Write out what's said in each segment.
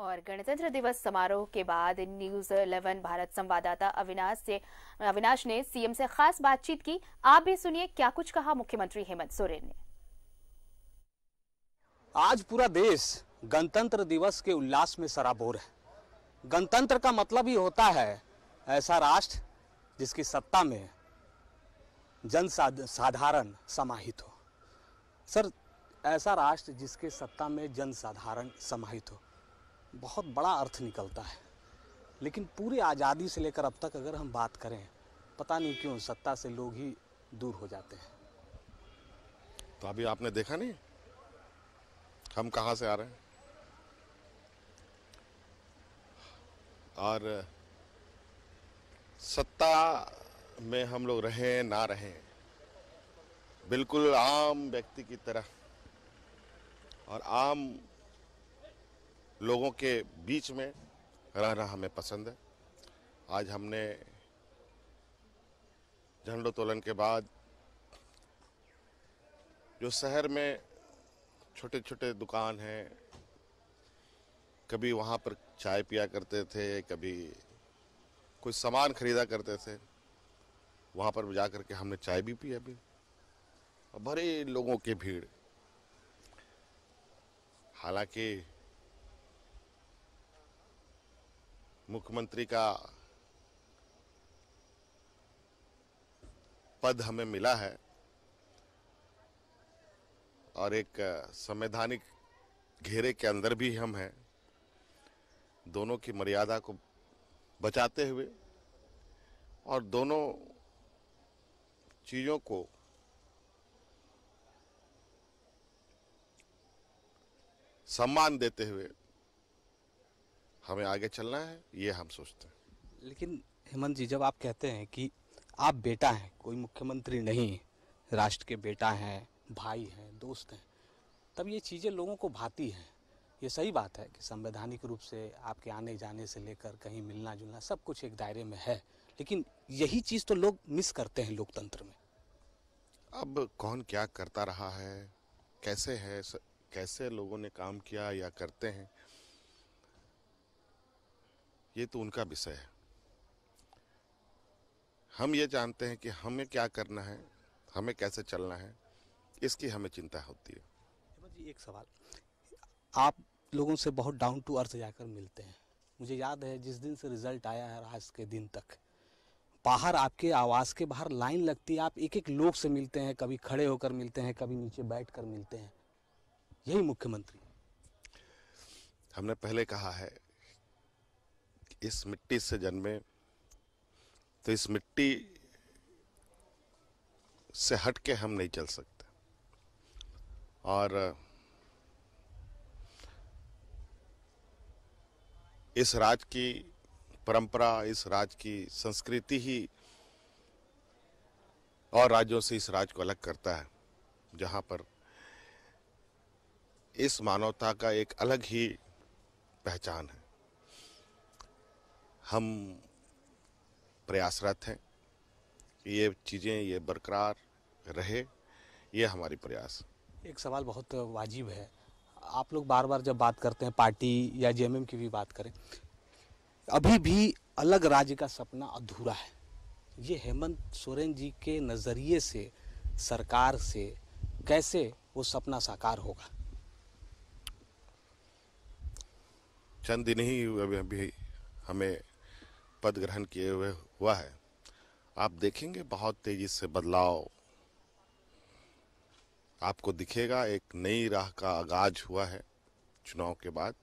और गणतंत्र दिवस समारोह के बाद न्यूज 11 भारत संवाददाता अविनाश से अविनाश ने सीएम से खास बातचीत की आप भी सुनिए क्या कुछ कहा मुख्यमंत्री हेमंत सोरेन ने आज पूरा देश गणतंत्र दिवस के उल्लास में सराबोर है गणतंत्र का मतलब ही होता है ऐसा राष्ट्र जिसकी सत्ता में जन साधारण समाहित हो सर ऐसा राष्ट्र जिसके सत्ता में जन साधारण समाहित हो बहुत बड़ा अर्थ निकलता है लेकिन पूरी आज़ादी से लेकर अब तक अगर हम बात करें पता नहीं क्यों सत्ता से लोग ही दूर हो जाते हैं तो अभी आपने देखा नहीं हम कहाँ से आ रहे हैं और सत्ता में हम लोग रहें ना रहें बिल्कुल आम व्यक्ति की तरह और आम लोगों के बीच में रहना हमें पसंद है आज हमने झंडोत्तोलन के बाद जो शहर में छोटे छोटे दुकान हैं कभी वहाँ पर चाय पिया करते थे कभी कुछ सामान खरीदा करते थे वहाँ पर जा कर के हमने चाय भी पी अभी और भरे लोगों की भीड़ हालांकि मुख्यमंत्री का पद हमें मिला है और एक संवैधानिक घेरे के अंदर भी हम हैं दोनों की मर्यादा को बचाते हुए और दोनों चीज़ों को सम्मान देते हुए हमें आगे चलना है ये हम सोचते हैं लेकिन हेमंत जी जब आप कहते हैं कि आप बेटा हैं कोई मुख्यमंत्री नहीं राष्ट्र के बेटा हैं भाई हैं दोस्त हैं तब ये चीज़ें लोगों को भाती हैं ये सही बात है कि संवैधानिक रूप से आपके आने जाने से लेकर कहीं मिलना जुलना सब कुछ एक दायरे में है लेकिन यही चीज़ तो लोग मिस करते हैं लोकतंत्र में अब कौन क्या करता रहा है कैसे है कैसे लोगों ने काम किया या करते हैं ये तो उनका विषय है हम ये जानते हैं कि हमें क्या करना है हमें कैसे चलना है इसकी हमें चिंता होती है जी एक सवाल आप लोगों से बहुत डाउन टू अर्थ जाकर मिलते हैं मुझे याद है जिस दिन से रिजल्ट आया है आज के दिन तक बाहर आपके आवाज़ के बाहर लाइन लगती है आप एक एक लोग से मिलते हैं कभी खड़े होकर मिलते हैं कभी नीचे बैठ कर मिलते हैं यही मुख्यमंत्री हमने पहले कहा है इस मिट्टी से जन्मे तो इस मिट्टी से हट के हम नहीं चल सकते और इस राज की परंपरा इस राज की संस्कृति ही और राज्यों से इस राज को अलग करता है जहाँ पर इस मानवता का एक अलग ही पहचान है हम प्रयासरत हैं ये चीज़ें ये बरकरार रहे ये हमारी प्रयास एक सवाल बहुत वाजिब है आप लोग बार बार जब बात करते हैं पार्टी या जे की भी बात करें अभी भी अलग राज्य का सपना अधूरा है ये हेमंत सोरेन जी के नज़रिए से सरकार से कैसे वो सपना साकार होगा चंद दिन ही अभी हमें पद ग्रहण किए हुए हुआ है आप देखेंगे बहुत तेजी से बदलाव आपको दिखेगा एक नई राह का आगाज हुआ है चुनाव के बाद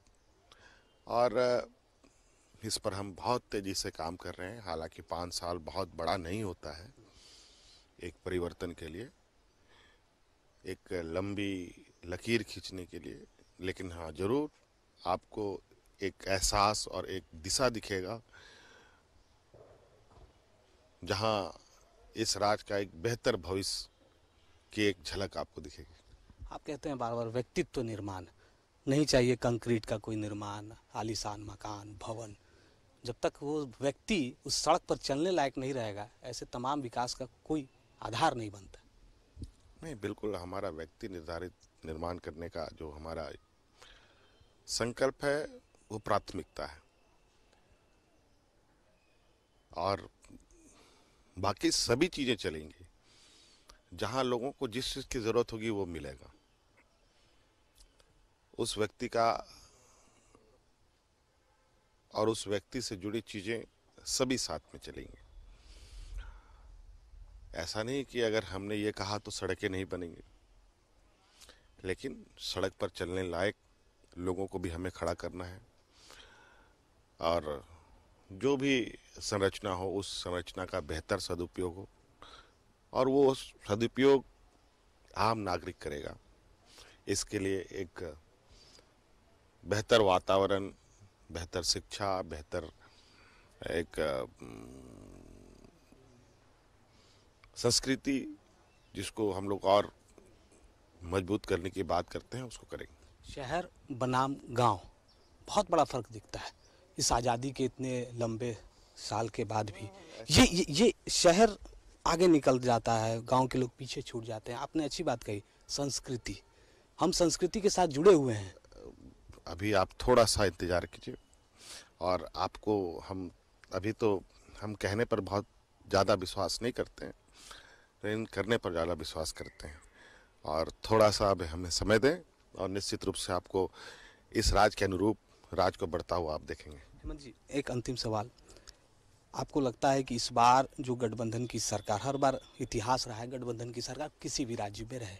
और इस पर हम बहुत तेज़ी से काम कर रहे हैं हालांकि पाँच साल बहुत बड़ा नहीं होता है एक परिवर्तन के लिए एक लंबी लकीर खींचने के लिए लेकिन हाँ ज़रूर आपको एक एहसास और एक दिशा दिखेगा जहां इस राज का एक बेहतर भविष्य की एक झलक आपको दिखेगी आप कहते हैं बार बार व्यक्तित्व निर्माण नहीं चाहिए कंक्रीट का कोई निर्माण आलिशान मकान भवन जब तक वो व्यक्ति उस सड़क पर चलने लायक नहीं रहेगा ऐसे तमाम विकास का कोई आधार नहीं बनता नहीं बिल्कुल हमारा व्यक्ति निर्धारित निर्माण करने का जो हमारा संकल्प है वो प्राथमिकता है और बाकी सभी चीज़ें चलेंगी जहाँ लोगों को जिस चीज़ की ज़रूरत होगी वो मिलेगा उस व्यक्ति का और उस व्यक्ति से जुड़ी चीज़ें सभी साथ में चलेंगी ऐसा नहीं कि अगर हमने ये कहा तो सड़कें नहीं बनेंगी लेकिन सड़क पर चलने लायक लोगों को भी हमें खड़ा करना है और जो भी संरचना हो उस संरचना का बेहतर सदुपयोग हो और वो सदुपयोग आम नागरिक करेगा इसके लिए एक बेहतर वातावरण बेहतर शिक्षा बेहतर एक संस्कृति जिसको हम लोग और मजबूत करने की बात करते हैं उसको करेंगे शहर बनाम गांव बहुत बड़ा फर्क दिखता है इस आज़ादी के इतने लंबे साल के बाद भी ये ये, ये शहर आगे निकल जाता है गांव के लोग पीछे छूट जाते हैं आपने अच्छी बात कही संस्कृति हम संस्कृति के साथ जुड़े हुए हैं अभी आप थोड़ा सा इंतज़ार कीजिए और आपको हम अभी तो हम कहने पर बहुत ज़्यादा विश्वास नहीं करते हैं लेकिन करने पर ज़्यादा विश्वास करते हैं और थोड़ा सा अब हमें समय दें और निश्चित रूप से आपको इस राज के अनुरूप राज को बढ़ता हुआ आप देखेंगे हेमंत जी एक अंतिम सवाल आपको लगता है कि इस बार जो गठबंधन की सरकार हर बार इतिहास रहा है गठबंधन की सरकार किसी भी राज्य में रहे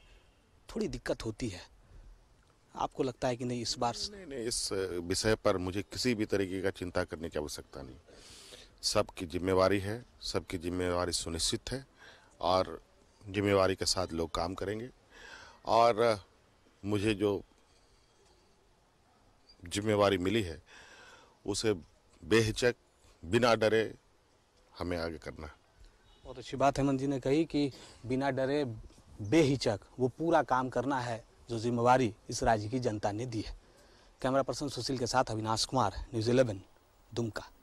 थोड़ी दिक्कत होती है आपको लगता है कि नहीं इस बार नहीं नहीं इस विषय पर मुझे किसी भी तरीके का चिंता करने की आवश्यकता नहीं सबकी जिम्मेवारी है सबकी जिम्मेवारी सुनिश्चित है और जिम्मेवारी के साथ लोग काम करेंगे और मुझे जो जिम्मेवारी मिली है उसे बेहिचक बिना डरे हमें आगे करना बहुत अच्छी बात हेमंत जी ने कही कि बिना डरे बेहिचक वो पूरा काम करना है जो जिम्मेवारी इस राज्य की जनता ने दी है कैमरा पर्सन सुशील के साथ अविनाश कुमार न्यूज़ इलेवन दुमका